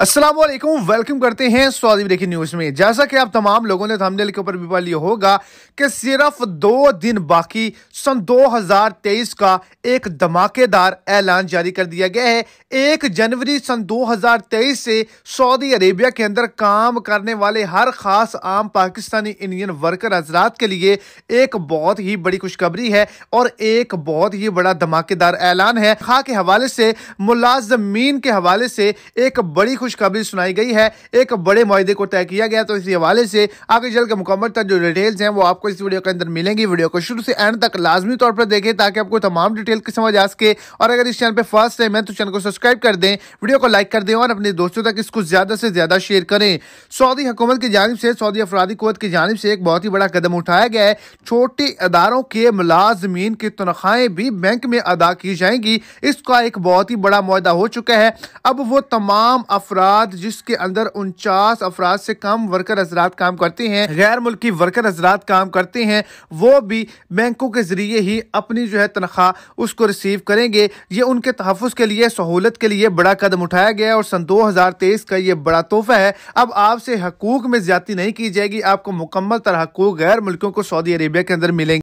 Aslam welcome करते हैं स्वादी breaking news में जैसा कि आप तमाम लोगों ने थंबनेल के ऊपर भी पढ़ लिया होगा कि सिर्फ दो दिन बाकी सन 2023 का एक धमाकेदार ऐलान जारी कर दिया गया है एक जनवरी सन 2023 से सऊदी अरेबिया के अंदर काम करने वाले हर खास आम पाकिस्तानी इंडियन वर्कर हजरात के लिए एक बहुत ही बड़ी खुशखबरी है और एक बहुत ही बड़ा धमाकेदार ऐलान है खा के हवाले से मुलाजमीन के हवाले से एक बड़ी खुशखबरी सुनाई गई है एक बड़े माहे को तय किया गया तो इस हवाले से आगे चल के मुकम्मल तक जो डिटेल्स हैं वो आपको इस वीडियो के अंदर मिलेंगी वीडियो को शुरू से एंड तक लाजमी तौर पर देखें ताकि आपको तमाम डिटेल की समझ आ सके और अगर इस चैनल पर फर्स्ट टाइम है तो चैनल को सब्सक्राइब कर दें वीडियो को लाइक कर दें और अपने दोस्तों तक इसको ज्यादा से ज्यादा शेयर करें सऊदी हुकूमत की जानब से सऊदी अफराधी कोत की जानब से एक बहुत ही बड़ा कदम उठाया गया है छोटे अदारों के मुलाजमीन की तनख्वाहें भी बैंक में अदा की जाएंगी इसका एक बहुत ही बड़ा माहा हो चुका है अब वो तमाम अफरा अफराद जिसके अंदर उनचास अफराद से कम वर्कर हजरात काम करते हैं गैर मुल्की वर्कर हजरात काम करते हैं वो भी बैंकों के ज़रिए ही अपनी जो है तनख्वाह उसको रिसीव करेंगे ये उनके तहफ़ के लिए सहूलत के लिए बड़ा कदम उठाया गया और सन दो हज़ार तेईस का ये बड़ा तोहफा है अब आपसे हकूक में ज़्यादा नहीं की जाएगी आपको मुकम्मल तरह हकूक गैर मुल्कों को सऊदी अरेबिया के अंदर मिलेंगे